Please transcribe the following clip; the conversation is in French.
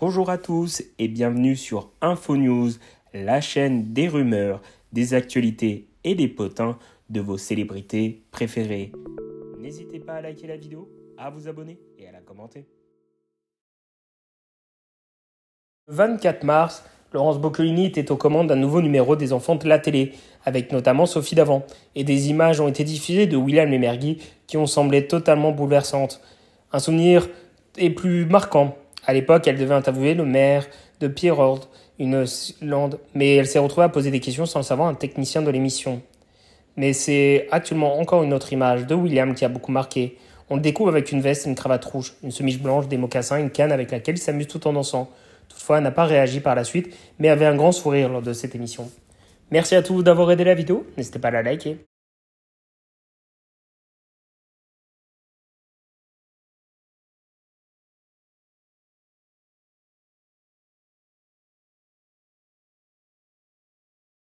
Bonjour à tous et bienvenue sur InfoNews, la chaîne des rumeurs, des actualités et des potins de vos célébrités préférées. N'hésitez pas à liker la vidéo, à vous abonner et à la commenter. 24 mars, Laurence Boccolini était aux commandes d'un nouveau numéro des enfants de la télé, avec notamment Sophie Davant, et des images ont été diffusées de William Mergui qui ont semblé totalement bouleversantes. Un souvenir est plus marquant à l'époque, elle devait interviewer le maire de Pierrot, une lande, mais elle s'est retrouvée à poser des questions sans le savoir un technicien de l'émission. Mais c'est actuellement encore une autre image de William qui a beaucoup marqué. On le découvre avec une veste une cravate rouge, une semiche blanche, des mocassins, une canne avec laquelle il s'amuse tout en dansant. Toutefois, elle n'a pas réagi par la suite, mais avait un grand sourire lors de cette émission. Merci à tous d'avoir aidé la vidéo, n'hésitez pas à la liker.